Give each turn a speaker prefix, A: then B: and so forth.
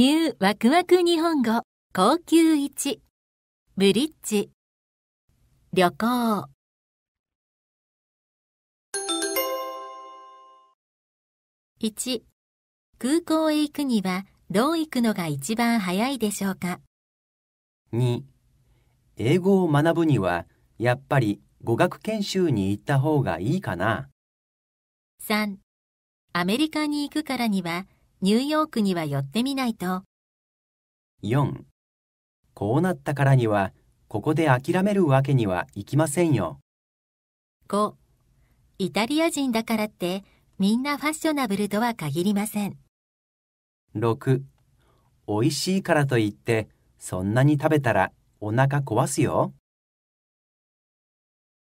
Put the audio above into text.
A: ニューワクワク日本語高級1ブリッジ旅行
B: 1空港へ行くにはどう行くのが一番早いでしょうか
C: 2英語を学ぶにはやっぱり語学研修に行った方がいいかな
B: 3アメリカに行くからにはニューヨークには寄ってみないと。
C: 4. こうなったからには、ここで諦めるわけにはいきませんよ。
B: 5. イタリア人だからって、みんなファッショナブルとは限りません。
C: 6.
A: 美味しいからといって、そんなに食べたらお腹壊すよ。